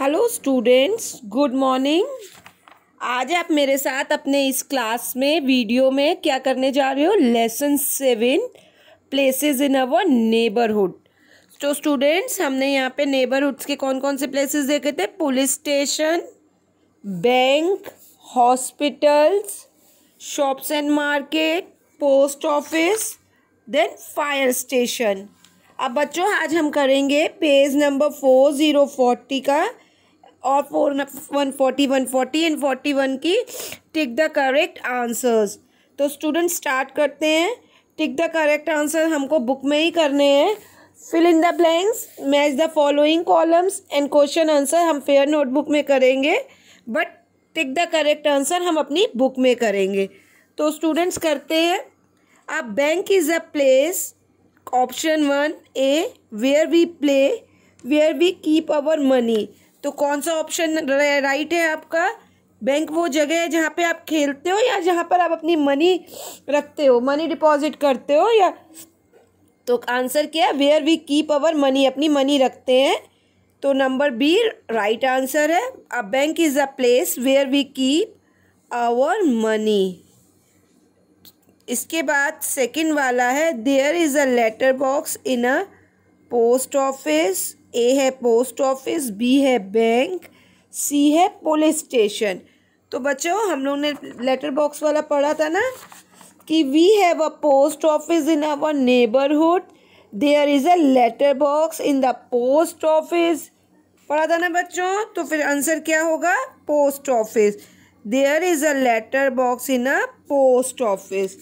hello students good morning आज आप मेरे साथ अपने इस क्लास में वीडियो में क्या करने जा रहे हो lesson seven places in our neighbourhood तो स्टूडेंट्स हमने यहाँ पे नेबरहुड्स के कौन कौन से प्लेसेस देखे थे police station bank hospitals shops and market post office then fire station अब बच्चों आज हम करेंगे page number four zero forty का और four one forty one forty and forty one की टिक द करेक्ट आंसर्स तो स्टूडेंट स्टार्ट करते हैं टिक द करेक्ट आंसर हमको बुक में ही करने हैं fill in the blanks match the following columns and question answer हम फेयर नोटबुक में करेंगे but tick the correct answer हम अपनी बुक में करेंगे तो स्टूडेंट्स करते हैं a bank is a place option one A where we play where we keep our money तो कौन सा ऑप्शन राइट है आपका बैंक वो जगह है जहाँ पे आप खेलते हो या जहाँ पर आप अपनी मनी रखते हो मनी डिपॉजिट करते हो या तो आंसर क्या है where we keep our money अपनी मनी रखते हैं तो नंबर बी राइट आंसर है a bank is a place where we keep our money इसके बाद सेकंड वाला है there is a letter box in a post office A है पोस्ट ऑफिस बी है बैंक सी है पुलिस स्टेशन तो बच्चों हम लोग ने लेटर बॉक्स वाला पढ़ा था ना कि we have a post office in our neighbourhood there is a letter box in the post office पढ़ा था ना बच्चों तो फिर आंसर क्या होगा post office there is a letter box in a post office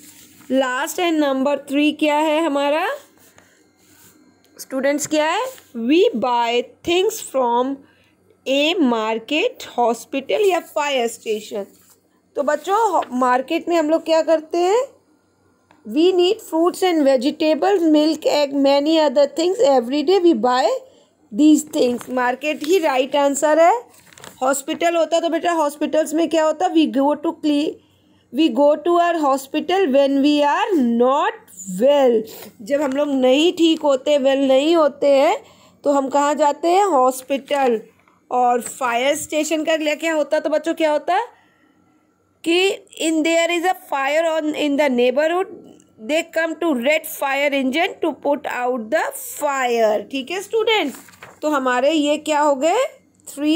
last and number three क्या है हमारा स्टूडेंट्स क्या है we buy things from a market hospital या फायर स्टेशन तो बच्चों मार्केट में हम लोग क्या करते हैं we need fruits and vegetables milk egg many other things every day we buy these things market ही राइट right आंसर है हॉस्पिटल होता तो बेटा हॉस्पिटल्स में क्या होता वी गो टू क्ली we go to our hospital when we are not well जब हम लोग नहीं ठीक होते वेल नहीं होते हैं तो हम कहाँ जाते हैं हॉस्पिटल और फायर स्टेशन का क्या होता तो बच्चों क्या होता कि इन there is a fire on in the neighbourhood they come to red fire engine to put out the fire ठीक है स्टूडेंट तो हमारे ये क्या हो गए three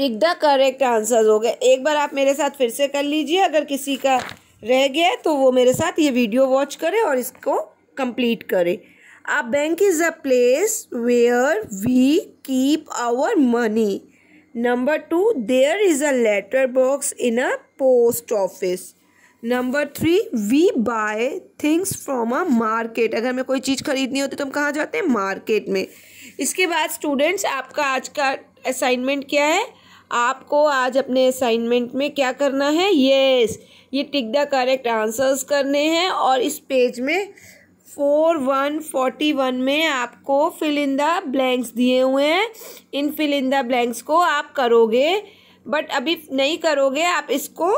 tick the correct answer हो गए एक बार आप मेरे साथ फिर से कर लीजिए अगर किसी का रह गया तो वो मेरे साथ ये वीडियो वॉच करे और इसको कंप्लीट करे a bank is a place where we keep our money number two there is a letter box in a post office number three we buy things from a market अगर हमें कोई चीज़ खरीदनी होती तो हम कहाँ जाते हैं मार्केट में इसके बाद स्टूडेंट्स आपका आज का असाइनमेंट क्या है आपको आज अपने असाइनमेंट में क्या करना है येस ये टिक द करेक्ट आंसर्स करने हैं और इस पेज में फोर वन फोर्टी वन में आपको फिल इन द ब्लैंक्स दिए हुए हैं इन फिल इन द ब्लैंक्स को आप करोगे बट अभी नहीं करोगे आप इसको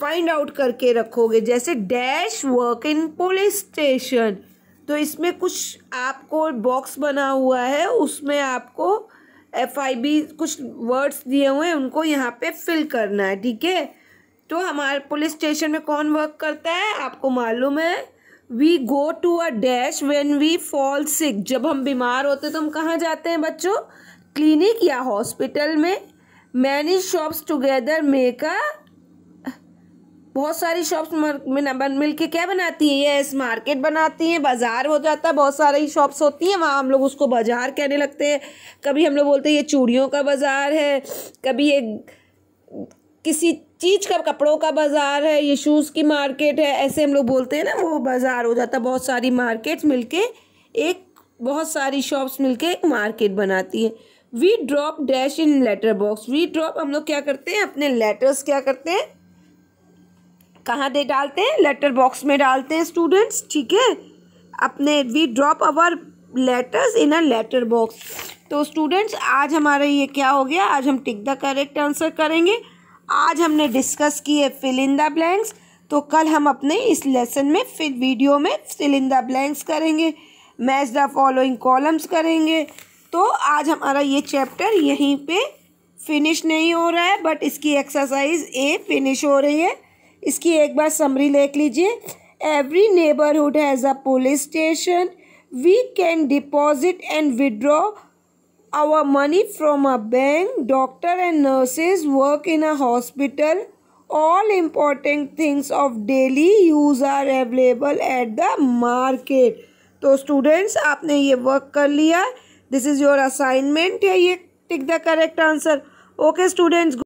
फाइंड आउट करके रखोगे जैसे dash work in police station तो इसमें कुछ आपको बॉक्स बना हुआ है उसमें आपको एफ आई बी कुछ वर्ड्स दिए हुए हैं उनको यहाँ पे फिल करना है ठीक है तो हमारे पुलिस स्टेशन में कौन वर्क करता है आपको मालूम है we go to a dash when we fall sick जब हम बीमार होते तो हम कहाँ जाते हैं बच्चों क्लिनिक या हॉस्पिटल में many shops together make a बहुत सारी शॉप्स मिल के क्या बनाती हैं यस मार्केट बनाती हैं बाज़ार हो जाता है बहुत सारी शॉप्स होती हैं वहाँ हम लोग उसको बाज़ार कहने लगते हैं कभी हम लोग बोलते हैं ये चूड़ियों का बाज़ार है कभी ये किसी चीज़ का कपड़ों का बाज़ार है ये शूज़ की मार्केट है ऐसे हम लोग बोलते हैं ना वो बाज़ार हो जाता है बहुत सारी मार्केट्स के एक बहुत सारी शॉप्स मिलके एक मार्केट बनाती है we drop dash in letter box we drop हम लोग क्या करते हैं अपने लेटर्स क्या करते हैं कहाँ दे डालते हैं लेटर बॉक्स में डालते हैं स्टूडेंट्स ठीक है अपने we drop our letters in a letter box तो स्टूडेंट्स आज हमारा ये क्या हो गया आज हम टिक द करेक्ट आंसर करेंगे आज हमने डिस्कस किए फिल इन द ब्लैंक्स तो कल हम अपने इस लेसन में फिर वीडियो में फिल इन द ब्लैंक्स करेंगे मैच द फॉलोइंग कॉलम्स करेंगे तो आज हमारा ये चैप्टर यहीं पे फिनिश नहीं हो रहा है बट इसकी एक्सरसाइज ए फिनिश हो रही है इसकी एक बार समरी लेख लीजिए every neighbourhood has a police station we can deposit and withdraw our money from a bank doctor and nurses work in a hospital all important things of daily use are available at the market तो students आपने ये work कर लिया this is your assignment है ये tick the correct answer okay students